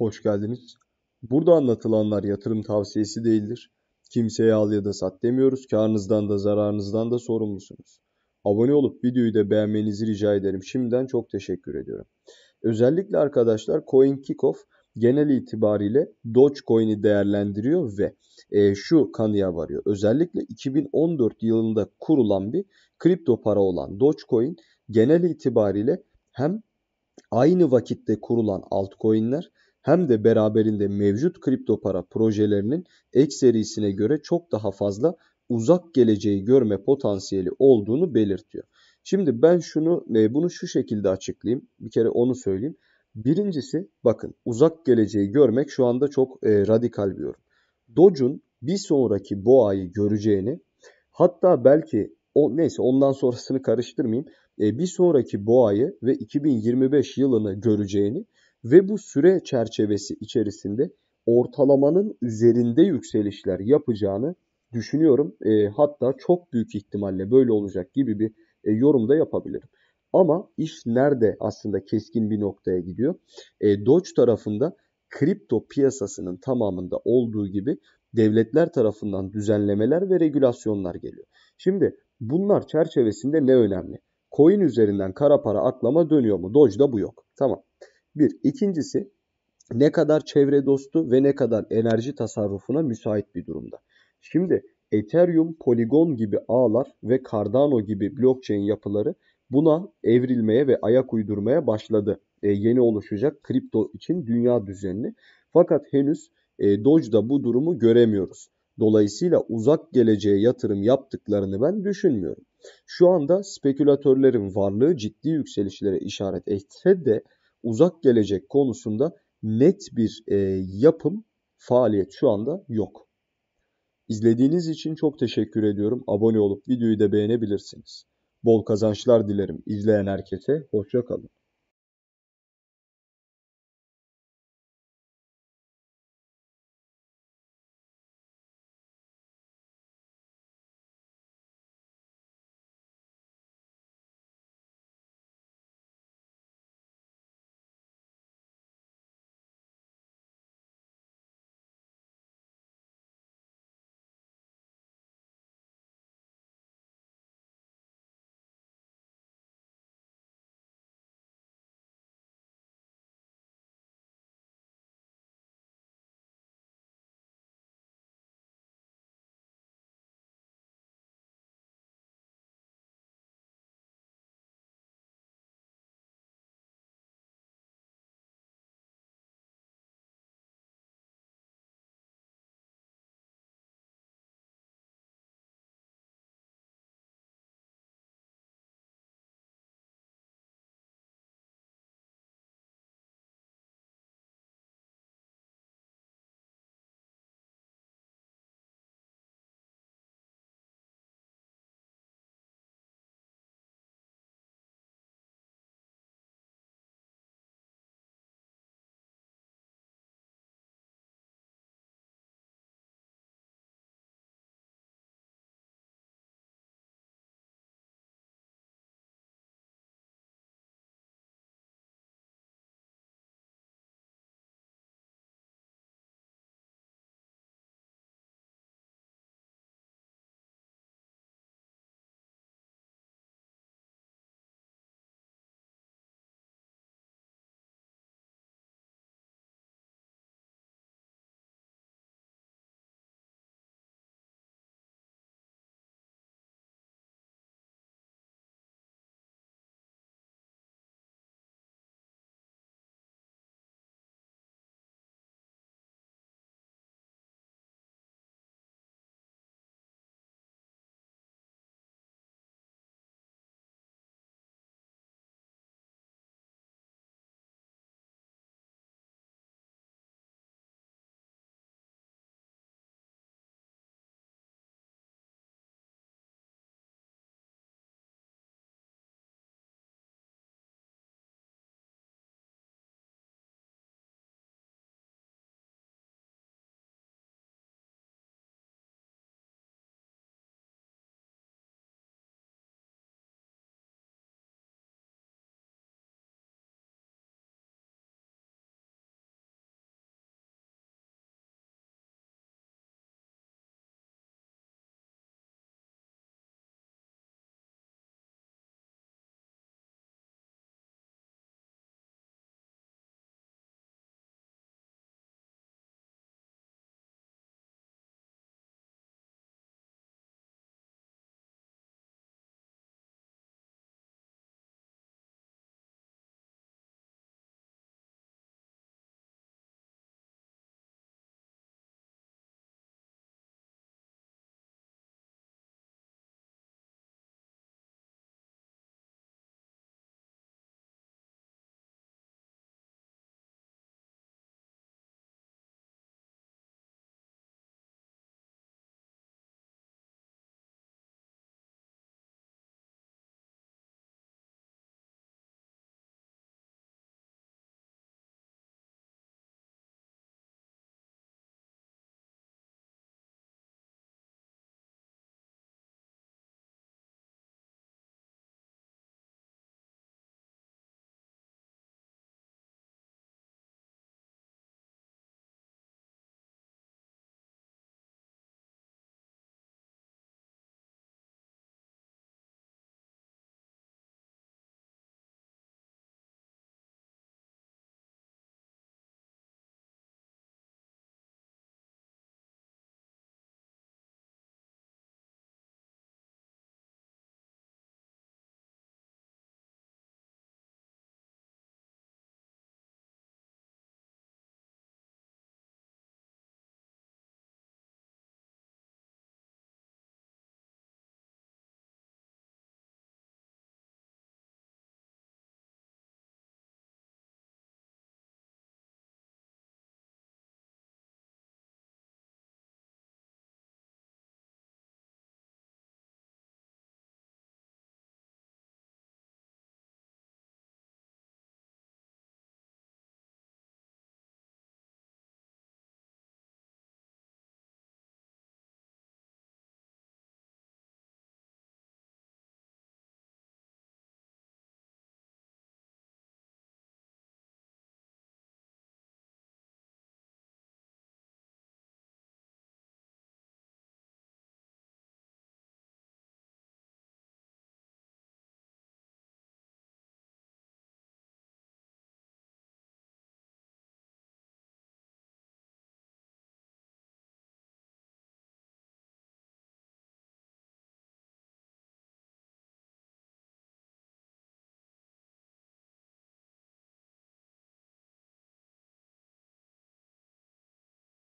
Hoş geldiniz. Burada anlatılanlar yatırım tavsiyesi değildir. Kimseye al ya da sat demiyoruz. Karınızdan da zararınızdan da sorumlusunuz. Abone olup videoyu da beğenmenizi rica ederim. Şimdiden çok teşekkür ediyorum. Özellikle arkadaşlar Coin Kickoff genel itibariyle Dogecoin'i değerlendiriyor ve e, şu kanıya varıyor. Özellikle 2014 yılında kurulan bir kripto para olan Dogecoin genel itibariyle hem aynı vakitte kurulan altcoin'ler hem de beraberinde mevcut kripto para projelerinin ek serisine göre çok daha fazla uzak geleceği görme potansiyeli olduğunu belirtiyor. Şimdi ben şunu e, bunu şu şekilde açıklayayım. Bir kere onu söyleyeyim. Birincisi bakın uzak geleceği görmek şu anda çok e, radikal bir yorum. Doge'un bir sonraki boğayı göreceğini hatta belki o neyse ondan sonrasını karıştırmayayım. E, bir sonraki boğayı ve 2025 yılını göreceğini ve bu süre çerçevesi içerisinde ortalamanın üzerinde yükselişler yapacağını düşünüyorum. E, hatta çok büyük ihtimalle böyle olacak gibi bir e, yorum da yapabilirim. Ama iş nerede aslında keskin bir noktaya gidiyor? E, Doge tarafında kripto piyasasının tamamında olduğu gibi devletler tarafından düzenlemeler ve regülasyonlar geliyor. Şimdi bunlar çerçevesinde ne önemli? Coin üzerinden kara para aklama dönüyor mu? Doge'da bu yok. Tamam. Bir. ikincisi ne kadar çevre dostu ve ne kadar enerji tasarrufuna müsait bir durumda. Şimdi Ethereum, Polygon gibi ağlar ve Cardano gibi blockchain yapıları buna evrilmeye ve ayak uydurmaya başladı. E, yeni oluşacak kripto için dünya düzenini. Fakat henüz e, Doge'da bu durumu göremiyoruz. Dolayısıyla uzak geleceğe yatırım yaptıklarını ben düşünmüyorum. Şu anda spekülatörlerin varlığı ciddi yükselişlere işaret etse de uzak gelecek konusunda net bir e, yapım faaliyet şu anda yok. İzlediğiniz için çok teşekkür ediyorum. Abone olup videoyu da beğenebilirsiniz. Bol kazançlar dilerim. izleyen herkese hoşça kalın.